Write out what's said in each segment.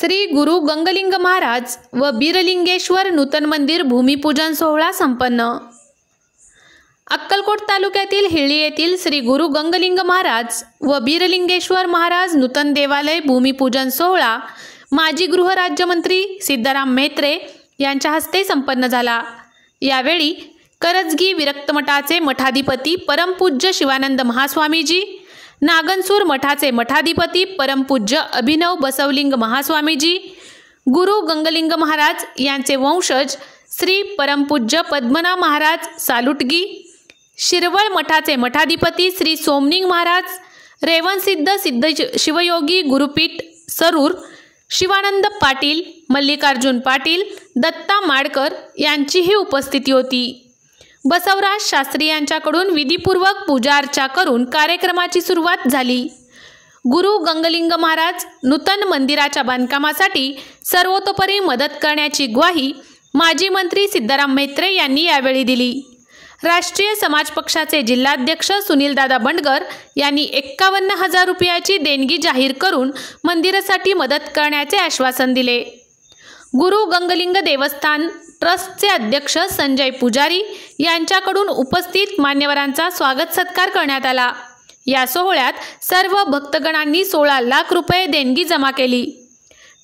श्री गुरु गंगलिंग महाराज व बीरलिंगेश्वर नूतन मंदिर भूमिपूजन सोहळा संपन्न अक्कलकोट तालुक्यातील हिळी येथील श्री गुरु गंगलिंग महाराज व बीरलिंगेश्वर महाराज नूतन देवालय भूमिपूजन सोहळा माजी गृहराज्यमंत्री सिद्धाराम मेत्रे यांच्या हस्ते संपन्न झाला यावेळी करजगी विरक्तमठाचे मठाधिपती परमपूज्य शिवानंद महास्वामीजी नागनसूर मठाचे मठाधिपती परमपूज्य अभिनव बसवलिंग महास्वामीजी गुरु गंगलिंग महाराज यांचे वंशज श्री परमपूज्य पद्मना महाराज सालुटगी शिरवळ मठाचे मठाधिपती श्री सोमनिंग महाराज रेवनसिद्ध सिद्ध शिवयोगी गुरुपीठ सरूर शिवानंद पाटील मल्लिकार्जुन पाटील दत्ता माडकर यांचीही उपस्थिती होती बसवराज शास्त्री यांच्याकडून विधीपूर्वक पूजार्चा करून कार्यक्रमाची सुरुवात झाली गुरु गंगलिंग महाराज नूतन मंदिराच्या बांधकामासाठी सर्वतोपरी मदत करण्याची ग्वाही माजी मंत्री सिद्धाराम म्हेत्रे यांनी यावेळी दिली राष्ट्रीय समाज पक्षाचे जिल्हाध्यक्ष सुनीलदादा बंडगर यांनी एक्कावन्न हजार रुपयाची देणगी जाहीर करून मंदिरासाठी मदत करण्याचे आश्वासन दिले गुरु गंगलिंग देवस्थान ट्रस्टचे अध्यक्ष संजय पुजारी यांच्याकडून उपस्थित मान्यवरांचा स्वागत सत्कार करण्यात आला या सोहळ्यात सर्व भक्तगणांनी सोळा लाख रुपये देणगी जमा केली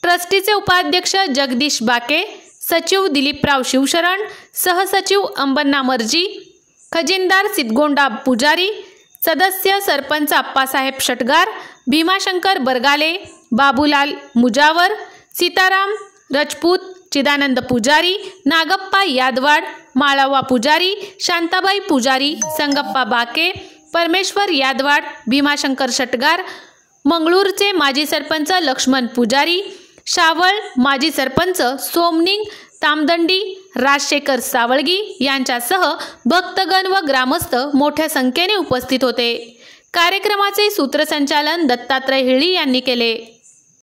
ट्रस्टीचे उपाध्यक्ष जगदीश बाके सचिव दिलीपराव शिवशरण सहसचिव अंबन्ना मर्जी खजिनदार सिद्धगोंडा पुजारी सदस्य सरपंच आप्पासाहेब षटगार भीमाशंकर बरगाले बाबूलाल मुजावर सीताराम रजपूत चिदानंद पुजारी नागप्पा यादवाड माळावा पुजारी शांताबाई पुजारी संगप्पा बाके परमेश्वर यादवाड भीमाशंकर शटगार मंगळूरचे माजी सरपंच लक्ष्मण पुजारी शावळ माजी सरपंच सोमनिंग तामदंडी राजशेखर सावळगी यांच्यासह भक्तगण व ग्रामस्थ मोठ्या संख्येने उपस्थित होते कार्यक्रमाचे सूत्रसंचालन दत्तात्रय हिळी यांनी केले